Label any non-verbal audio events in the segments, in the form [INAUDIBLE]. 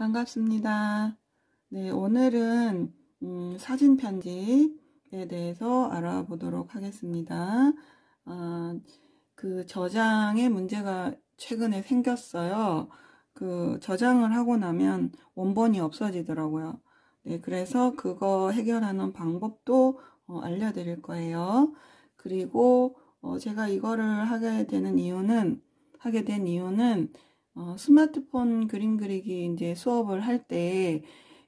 반갑습니다. 네, 오늘은 음, 사진 편집에 대해서 알아보도록 하겠습니다. 아, 그저장의 문제가 최근에 생겼어요. 그 저장을 하고 나면 원본이 없어지더라고요. 네, 그래서 그거 해결하는 방법도 어, 알려드릴 거예요. 그리고 어, 제가 이거를 하게 되는 이유는 하게 된 이유는 어, 스마트폰 그림 그리기 이제 수업을 할때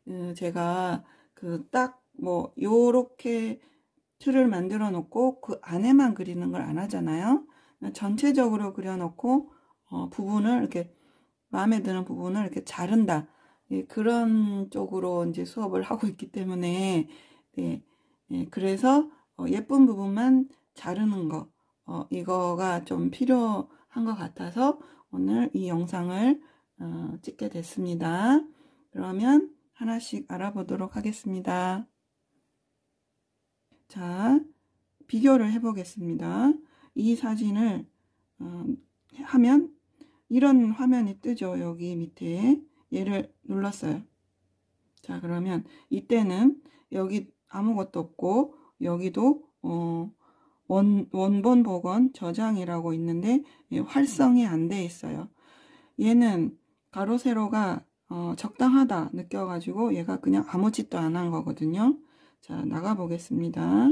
어, 제가 그 딱 뭐 요렇게 틀을 만들어 놓고 그 안에만 그리는 걸 안 하잖아요. 전체적으로 그려놓고 어, 부분을 이렇게 마음에 드는 부분을 이렇게 자른다. 예, 그런 쪽으로 이제 수업을 [LAUGHS] 하고 있기 때문에 예, 예, 그래서 어, 예쁜 부분만 자르는 거 어, 이거가 좀 필요한 것 같아서 오늘 이 영상을 어, 찍게 됐습니다. 그러면 하나씩 알아보도록 하겠습니다. 자, 비교를 해보겠습니다. 이 사진을 어, 하면 이런 화면이 뜨죠. 여기 밑에 얘를 눌렀어요. 자 그러면 이때는 여기 아무것도 없고 여기도 어, 원, 원본 복원 저장이라고 있는데 예, 활성이 안 돼 있어요. 얘는 가로 세로가 어, 적당하다 느껴가지고 얘가 그냥 아무 짓도 안 한 거거든요. 자 나가 보겠습니다.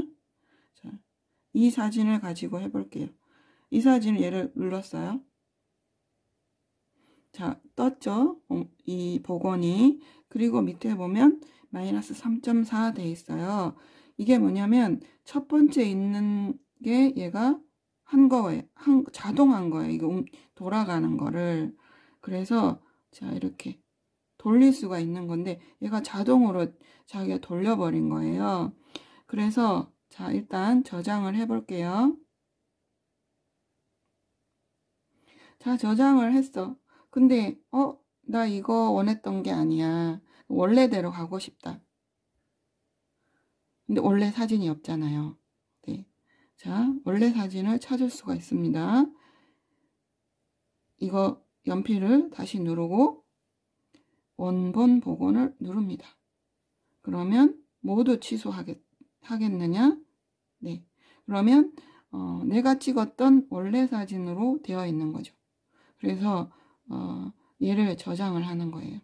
이 사진을 가지고 해볼게요. 이 사진을 얘를 눌렀어요. 자 떴죠 어, 이 복원이 그리고 밑에 보면 마이너스 3.4 돼 있어요 이게 뭐냐면 첫 번째 있는 게 얘가 한 거예요. 한, 자동한 거예요. 이거 돌아가는 거를. 그래서 자 이렇게 돌릴 수가 있는 건데 얘가 자동으로 자기가 돌려버린 거예요. 그래서 자 일단 저장을 해볼게요. 자 저장을 했어. 근데 어? 나 이거 원했던 게 아니야. 원래대로 가고 싶다. 근데 원래 사진이 없잖아요. 자, 원래 사진을 찾을 수가 있습니다. 이거 연필을 다시 누르고 원본 복원을 누릅니다. 그러면 모두 취소하겠느냐? 네. 그러면 어, 내가 찍었던 원래 사진으로 되어 있는 거죠. 그래서 어, 얘를 저장을 하는 거예요.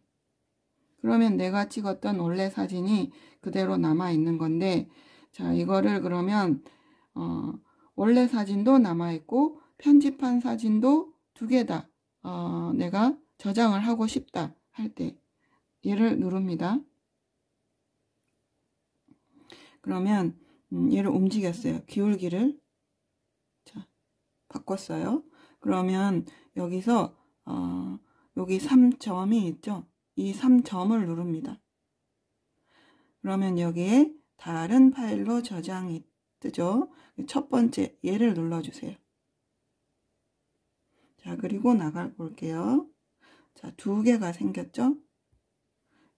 그러면 내가 찍었던 원래 사진이 그대로 남아 있는 건데 자 이거를 그러면 어, 원래 사진도 남아있고 편집한 사진도 두 개다. 어, 내가 저장을 하고 싶다 할 때 얘를 누릅니다. 그러면 음, 얘를 움직였어요. 기울기를 자 바꿨어요. 그러면 여기서 어, 여기 3점이 있죠. 이 3점을 누릅니다. 그러면 여기에 다른 파일로 저장이 뜨죠? 첫 번째 얘를 눌러주세요. 자 그리고 나갈 볼게요. 자 두 개가 생겼죠?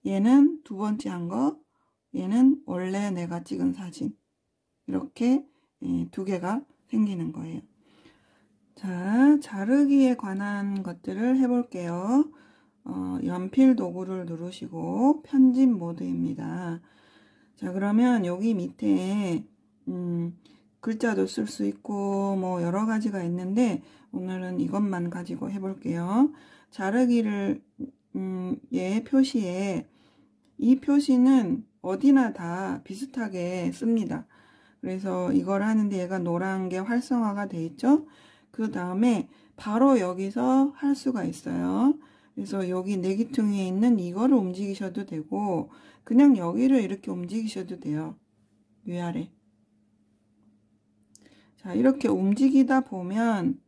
얘는 두 번째 한 거, 얘는 원래 내가 찍은 사진 이렇게 예, 두 개가 생기는 거예요. 자, 자르기에 관한 것들을 해볼게요. 어, 연필 도구를 누르시고 편집 모드입니다. 자, 그러면 여기 밑에 음, 글자도 쓸 수 있고 뭐 여러 가지가 있는데 오늘은 이것만 가지고 해볼게요. 자르기를 음, 얘 예, 표시에 이 표시는 어디나 다 비슷하게 씁니다. 그래서 이걸 하는데 얘가 노란 게 활성화가 돼 있죠. 그 다음에 바로 여기서 할 수가 있어요. 그래서 여기 내기퉁이에 있는 이거를 움직이셔도 되고 그냥 여기를 이렇게 움직이셔도 돼요. 위아래. 자, 이렇게 움직이다 보면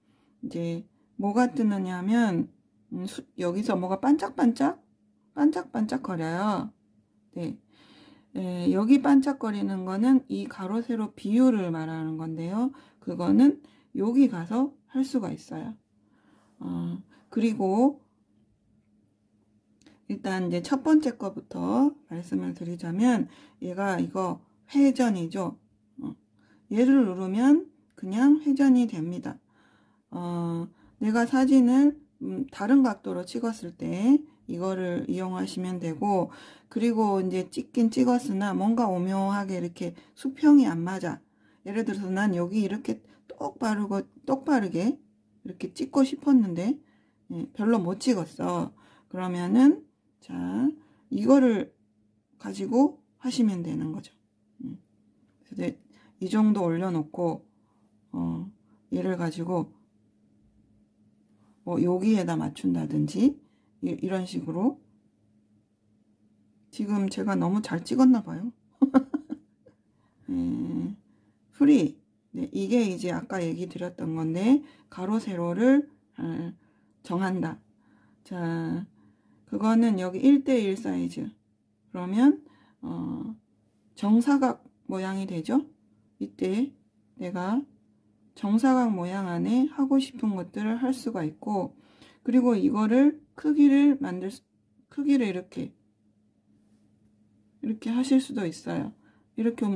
이제 뭐가 뜨느냐 하면 음, 수, 여기서 뭐가 반짝반짝 반짝반짝 거려요. 네. 에, 여기 반짝거리는 거는 이 가로 세로 비율을 말하는 건데요. 그거는 여기 가서 할 수가 있어요. 어, 그리고 일단 이제 첫 번째 거부터 말씀을 드리자면 얘가 이거 회전이죠. 어, 얘를 누르면 그냥 회전이 됩니다. 어, 내가 사진을 음, 다른 각도로 찍었을 때 이거를 이용하시면 되고 그리고 이제 찍긴 찍었으나 뭔가 오묘하게 이렇게 수평이 안 맞아 예를 들어서 난 여기 이렇게 똑바르고 똑바르게 이렇게 찍고 싶었는데 예, 별로 못 찍었어 그러면은 자 이거를 가지고 하시면 되는 거죠 음. 이 정도 올려놓고 어, 이를 가지고 뭐 여기에다 맞춘다든지 이, 이런 식으로 지금 제가 너무 잘 찍었나 봐요. 음, [LAUGHS] 프리 네, 이게 이제 아까 얘기 드렸던 건데 가로 세로를 어, 정한다. 자 그거는 여기 1대1 사이즈 그러면 어, 정사각 모양이 되죠. 이때 내가 정사각 모양 안에 하고 싶은 것들을 할 수가 있고 그리고 이거를 크기를 만들 수, 크기를 이렇게 이렇게 하실 수도 있어요 이렇게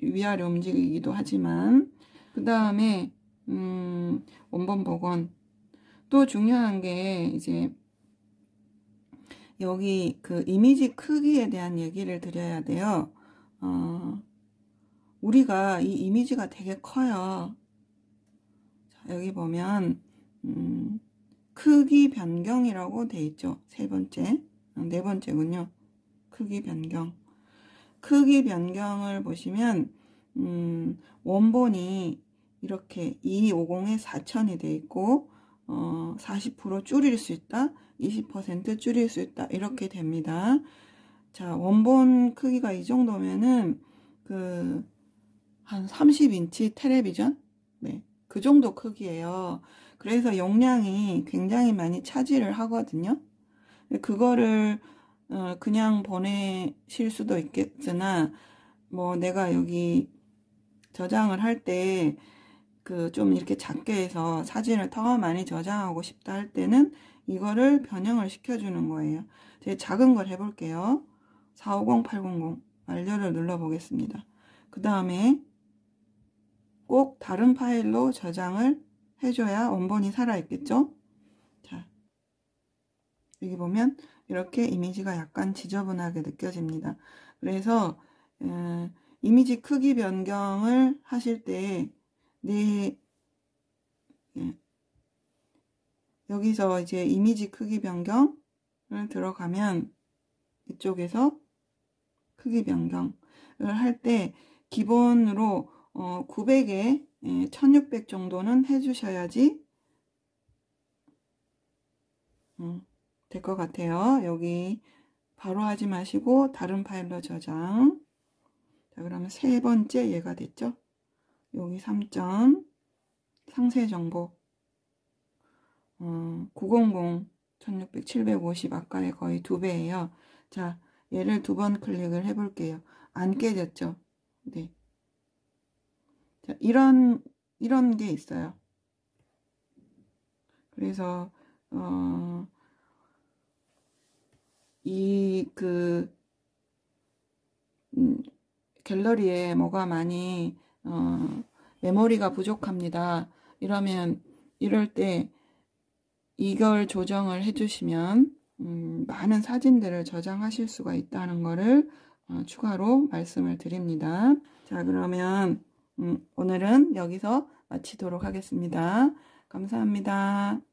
위아래 움직이기도 하지만 그 다음에 음, 원본 복원 또 중요한 게 이제 여기 그 이미지 크기에 대한 얘기를 드려야 돼요 어, 우리가 이 이미지가 되게 커요 여기 보면 음, 크기 변경이라고 돼 있죠. 세 번째, 어, 네 번째군요. 크기 변경. 크기 변경을 보시면 음, 원본이 이렇게 250에 4000이 돼 있고 어, 40% 줄일 수 있다, 20% 줄일 수 있다 이렇게 됩니다. 자 원본 크기가 이 정도면은 그한 30인치 텔레비전 네그 정도 크기예요. 그래서 용량이 굉장히 많이 차지를 하거든요. 그거를 어, 그냥 보내실 수도 있겠으나 뭐 내가 여기 저장을 할 때 그 좀 이렇게 작게 해서 사진을 더 많이 저장하고 싶다 할 때는 이거를 변형을 시켜주는 거예요. 제 작은 걸 해볼게요. 450800 완료를 눌러보겠습니다. 그 다음에 꼭 다른 파일로 저장을 해줘야 원본이 살아있겠죠? 자, 여기 보면 이렇게 이미지가 약간 지저분하게 느껴집니다. 그래서 음, 이미지 크기 변경을 하실 때 네, 예, 여기서 이제 이미지 크기 변경을 들어가면 이쪽에서 크기 변경을 할 때 기본으로 900에 어, 1600 예, 정도는 해주셔야지 음, 될것 같아요. 여기 바로 하지 마시고 다른 파일로 저장 자 그러면 세 번째 얘가 됐죠. 여기 3점 상세 정보 900 1600 750 아까의 거의 두 배예요. 자 얘를 두 번 클릭을 해볼게요. 안 깨졌죠. 네. 자, 이런 이런 게 있어요. 그래서 어, 이그 음, 갤러리에 뭐가 많이 어, 메모리가 부족합니다. 이러면 이럴 때 이걸 조정을 해주시면 음, 많은 사진들을 저장하실 수가 있다는 것을 어, 추가로 말씀을 드립니다. 자 그러면 음, 오늘은 여기서 마치도록 하겠습니다. 감사합니다.